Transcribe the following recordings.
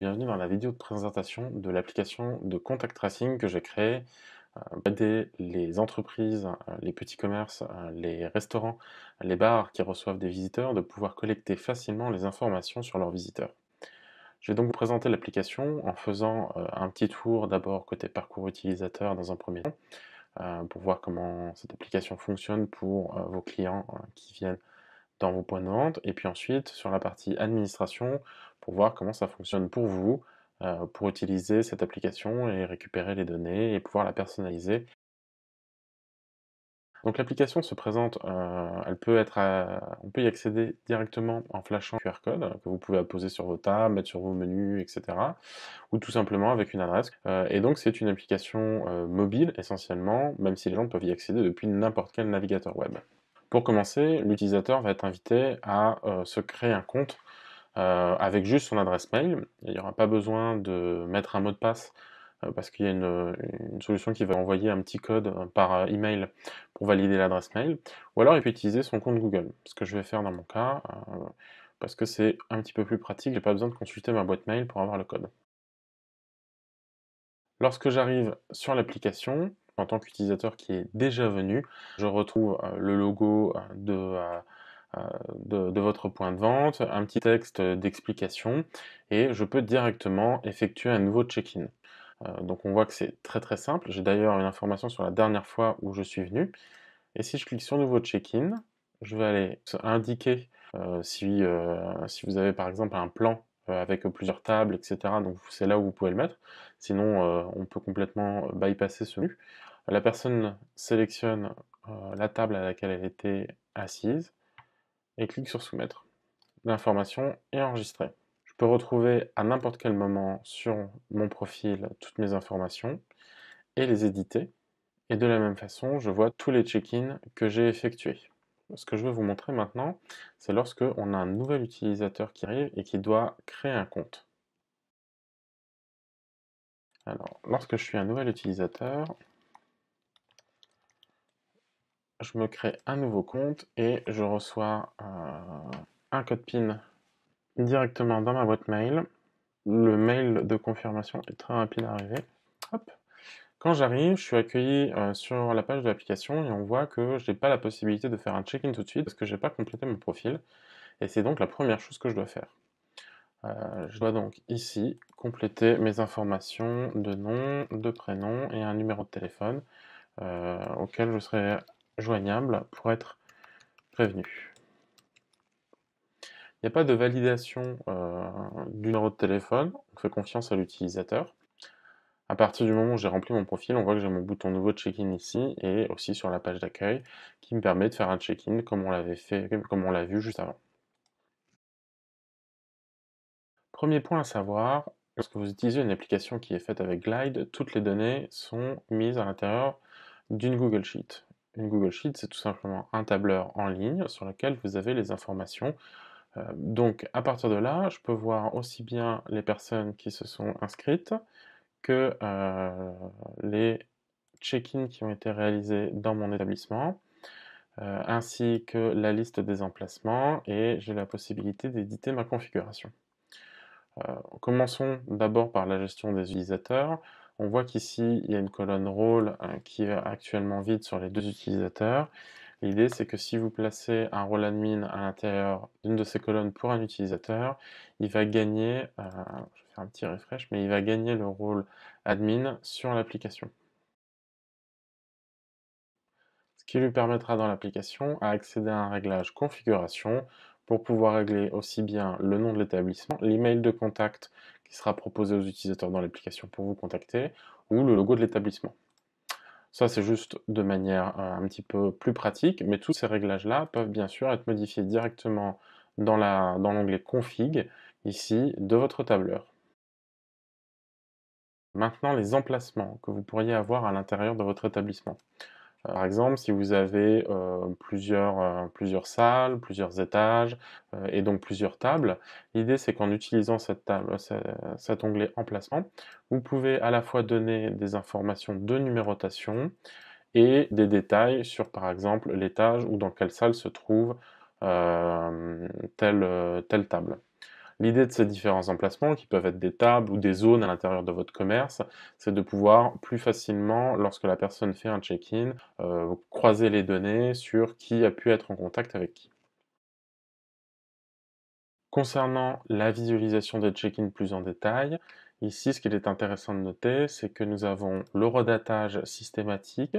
Bienvenue dans la vidéo de présentation de l'application de contact tracing que j'ai créée euh, pour aider les entreprises, euh, les petits commerces, euh, les restaurants, les bars qui reçoivent des visiteurs de pouvoir collecter facilement les informations sur leurs visiteurs. Je vais donc vous présenter l'application en faisant un petit tour d'abord côté parcours utilisateur dans un premier temps pour voir comment cette application fonctionne pour vos clients qui viennent dans vos points de vente, et puis ensuite sur la partie administration pour voir comment ça fonctionne pour vous, euh, pour utiliser cette application et récupérer les données et pouvoir la personnaliser. Donc l'application se présente, euh, elle peut être, euh, on peut y accéder directement en flashant QR code que vous pouvez apposer sur vos tables, mettre sur vos menus, etc. Ou tout simplement avec une adresse. et donc c'est une application mobile essentiellement, même si les gens peuvent y accéder depuis n'importe quel navigateur web. Pour commencer, l'utilisateur va être invité à euh, se créer un compte euh, avec juste son adresse mail. Il n'y aura pas besoin de mettre un mot de passe euh, parce qu'il y a une, une, solution qui va envoyer un petit code par email pour valider l'adresse mail. Ou alors il peut utiliser son compte Google, ce que je vais faire dans mon cas parce que c'est un petit peu plus pratique, n'ai pas besoin de consulter ma boîte mail pour avoir le code. Lorsque j'arrive sur l'application, en tant qu'utilisateur qui est déjà venu, je retrouve euh, le logo euh, euh, de, de, votre point de vente, un petit texte d'explication et je peux directement effectuer un nouveau check-in. donc on voit que c'est très très simple. J'ai d'ailleurs une information sur la dernière fois où je suis venu. Et si je clique sur nouveau check-in, je vais aller indiquer si, si, vous avez par exemple un plan avec plusieurs tables, etc. Donc c'est là où vous pouvez le mettre. Sinon, on peut complètement bypasser ce menu. La personne sélectionne euh, la table à laquelle elle était assise et clique sur soumettre l'information est enregistrée. Je peux retrouver à n'importe quel moment sur mon profil toutes mes informations et les éditer. Et de la même façon, je vois tous les check-ins que j'ai effectués. Ce que je veux vous montrer maintenant, c'est lorsque on a un nouvel utilisateur qui arrive et qui doit créer un compte. Alors, lorsque je suis un nouvel utilisateur, je me crée un nouveau compte et je reçois euh, un code PIN directement dans ma boîte mail. Le mail de confirmation est très rapide à arriver. Hop. Quand j'arrive, je suis accueilli euh, sur la page de l'application et on voit que je n'ai pas la possibilité de faire un check-in tout de suite parce que je n'ai pas complété mon profil. Et c'est donc la première chose que je dois faire. Euh, je dois donc ici compléter mes informations de nom, de prénom et un numéro de téléphone auquel je serai joignable pour être prévenu. Il n'y a pas de validation euh, du numéro de téléphone, on fait confiance à l'utilisateur. À partir du moment où j'ai rempli mon profil, on voit que j'ai mon bouton nouveau check-in ici et aussi sur la page d'accueil qui me permet de faire un check-in comme on l'avait fait, comme on l'a vu juste avant. Premier point à savoir, lorsque vous utilisez une application qui est faite avec Glide, toutes les données sont mises à l'intérieur d'une Google Sheet. Une Google Sheet, c'est tout simplement un tableur en ligne sur lequel vous avez les informations. Euh, donc à partir de là, je peux voir aussi bien les personnes qui se sont inscrites que euh, les check ins qui ont été réalisés dans mon établissement, euh, ainsi que la liste des emplacements et j'ai la possibilité d'éditer ma configuration. commençons d'abord par la gestion des utilisateurs. On voit qu'ici, il y a une colonne rôle euh, qui est actuellement vide sur les deux utilisateurs. L'idée, c'est que si vous placez un rôle admin à l'intérieur d'une de ces colonnes pour un utilisateur, il va gagner, euh, je un petit refresh, mais il va gagner le rôle admin sur l'application. Ce qui lui permettra dans l'application à accéder à un réglage configuration pour pouvoir régler aussi bien le nom de l'établissement, l'email de contact qui sera proposé aux utilisateurs dans l'application pour vous contacter, ou le logo de l'établissement. Ça, c'est juste de manière euh, un petit peu plus pratique, mais tous ces réglages-là peuvent bien sûr être modifiés directement dans l'onglet Config, ici, de votre tableur. Maintenant, les emplacements que vous pourriez avoir à l'intérieur de votre établissement. Par exemple, si vous avez euh, euh, plusieurs, salles, plusieurs étages euh, et donc plusieurs tables, l'idée c'est qu'en utilisant cette table, cet onglet emplacement, vous pouvez à la fois donner des informations de numérotation et des détails sur par exemple l'étage ou dans quelle salle se trouve telle table. L'idée de ces différents emplacements, qui peuvent être des tables ou des zones à l'intérieur de votre commerce, c'est de pouvoir plus facilement, lorsque la personne fait un check-in, euh, croiser les données sur qui a pu être en contact avec qui. Concernant la visualisation des check-in plus en détail, ici ce qu'il est intéressant de noter, c'est que nous avons le redatage systématique,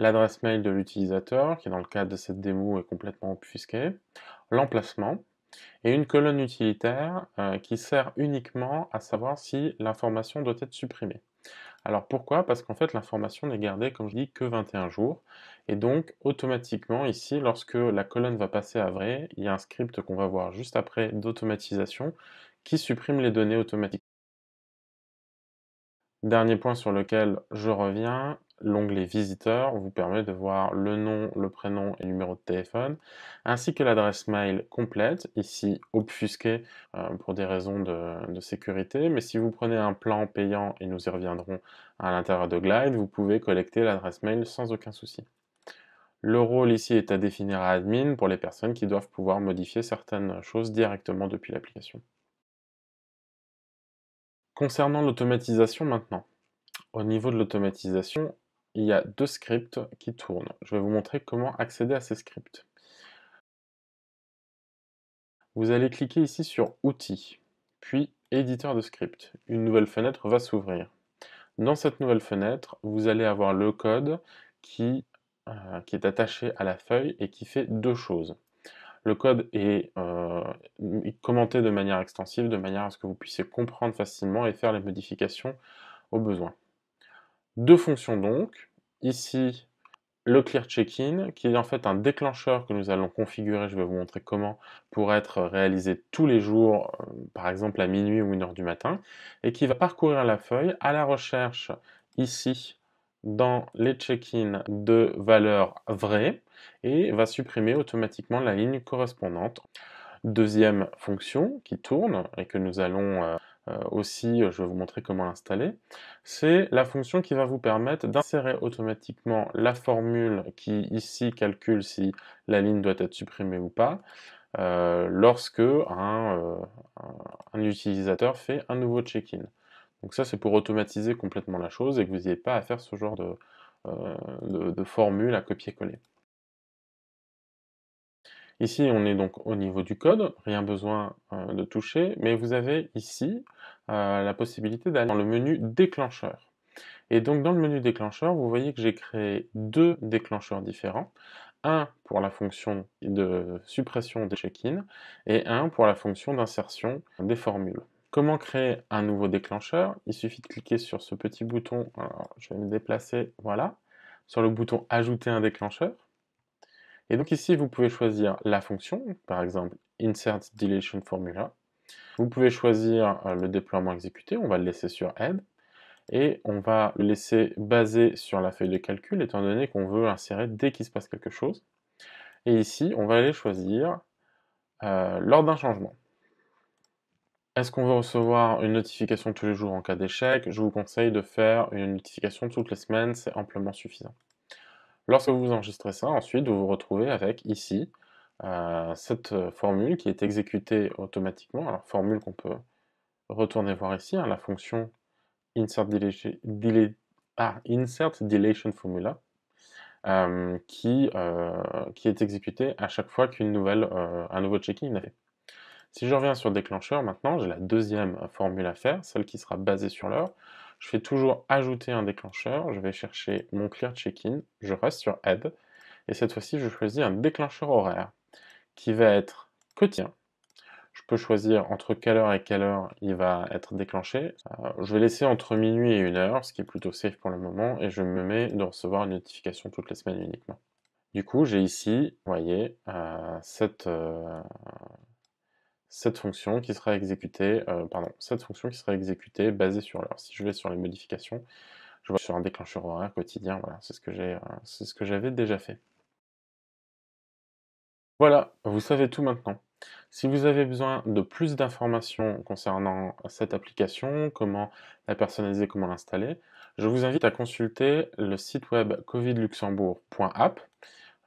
l'adresse mail de l'utilisateur, qui dans le cadre de cette démo est complètement obfusquée, l'emplacement, et une colonne utilitaire euh, qui sert uniquement à savoir si l'information doit être supprimée. Alors pourquoi Parce qu'en fait l'information n'est gardée, comme je dis, que 21 jours. Et donc automatiquement ici, lorsque la colonne va passer à vrai, il y a un script qu'on va voir juste après d'automatisation qui supprime les données automatiquement. Dernier point sur lequel je reviens, l'onglet Visiteurs vous permet de voir le nom, le prénom et le numéro de téléphone, ainsi que l'adresse mail complète, ici obfusquée euh, pour des raisons de, de, sécurité. Mais si vous prenez un plan payant, et nous y reviendrons à l'intérieur de Glide, vous pouvez collecter l'adresse mail sans aucun souci. Le rôle ici est à définir à admin pour les personnes qui doivent pouvoir modifier certaines choses directement depuis l'application. Concernant l'automatisation maintenant, au niveau de l'automatisation, il y a deux scripts qui tournent. Je vais vous montrer comment accéder à ces scripts. Vous allez cliquer ici sur Outils, puis Éditeur de script. Une nouvelle fenêtre va s'ouvrir. Dans cette nouvelle fenêtre, vous allez avoir le code qui, euh, est attaché à la feuille et qui fait deux choses. Le code est euh, commenté de manière extensive, de manière à ce que vous puissiez comprendre facilement et faire les modifications au besoin. Deux fonctions donc. Ici, le clear check-in, qui est en fait un déclencheur que nous allons configurer, je vais vous montrer comment, pour être réalisé tous les jours, euh, par exemple à minuit ou une heure du matin, et qui va parcourir la feuille à la recherche, ici, dans les check-in de valeurs vraies, et va supprimer automatiquement la ligne correspondante. Deuxième fonction qui tourne et que nous allons euh, euh, aussi, euh, je vais vous montrer comment l'installer, c'est la fonction qui va vous permettre d'insérer automatiquement la formule qui ici calcule si la ligne doit être supprimée ou pas, euh, lorsque un, utilisateur fait un nouveau check-in. Donc ça c'est pour automatiser complètement la chose et que vous n'ayez pas à faire ce genre de, de formule à copier-coller. Ici, on est donc au niveau du code, rien besoin euh, de toucher, mais vous avez ici euh, la possibilité d'aller dans le menu déclencheur. Et donc dans le menu déclencheur, vous voyez que j'ai créé deux déclencheurs différents. Un pour la fonction de suppression des check-in et un pour la fonction d'insertion des formules. Comment créer un nouveau déclencheur Il suffit de cliquer sur ce petit bouton, je vais me déplacer, voilà, sur le bouton ajouter un déclencheur. Et donc ici, vous pouvez choisir la fonction, par exemple insert deletion formula. Vous pouvez choisir euh, le déploiement exécuté, on va le laisser sur add. Et on va le laisser basé sur la feuille de calcul, étant donné qu'on veut insérer dès qu'il se passe quelque chose. Et ici, on va aller choisir euh, lors d'un changement. Est-ce qu'on veut recevoir une notification tous les jours en cas d'échec Je vous conseille de faire une notification toutes les semaines, c'est amplement suffisant. Lorsque vous enregistrez ça, ensuite vous vous retrouvez avec ici euh, cette euh, formule qui est exécutée automatiquement. Alors formule qu'on peut retourner voir ici, hein, la fonction insert, Deletion ah, formula euh, qui, est exécutée à chaque fois qu'un nouveau check-in est fait. Si je reviens sur déclencheur, maintenant j'ai la deuxième formule à faire, celle qui sera basée sur l'heure. Je fais toujours ajouter un déclencheur. Je vais chercher mon clear check-in. Je reste sur add. Et cette fois-ci, je choisis un déclencheur horaire qui va être quotidien. Je peux choisir entre quelle heure et quelle heure il va être déclenché. Euh, je vais laisser entre minuit et une heure, ce qui est plutôt safe pour le moment, et je me mets de recevoir une notification toutes les semaines uniquement. Du coup, j'ai ici, vous voyez, euh, cette, euh, cette fonction qui sera exécutée, euh, cette fonction qui sera exécutée basée sur l'heure. Si je vais sur les modifications, je vois sur un déclencheur horaire quotidien, voilà, euh, c'est ce que j'avais déjà fait. Voilà, vous savez tout maintenant. Si vous avez besoin de plus d'informations concernant cette application, comment la personnaliser, comment l'installer, je vous invite à consulter le site web covidluxembourg.app,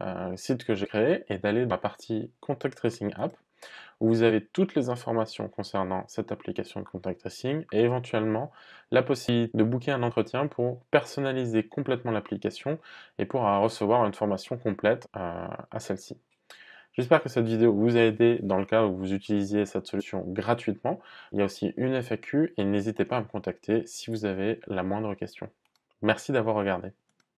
euh, site que j'ai créé, et d'aller dans la partie Contact Tracing App où vous avez toutes les informations concernant cette application de contact tracing et éventuellement la possibilité de booker un entretien pour personnaliser complètement l'application et pour euh, recevoir une formation complète euh, à celle-ci. J'espère que cette vidéo vous a aidé dans le cas où vous utilisiez cette solution gratuitement. Il y a aussi une FAQ et n'hésitez pas à me contacter si vous avez la moindre question. Merci d'avoir regardé.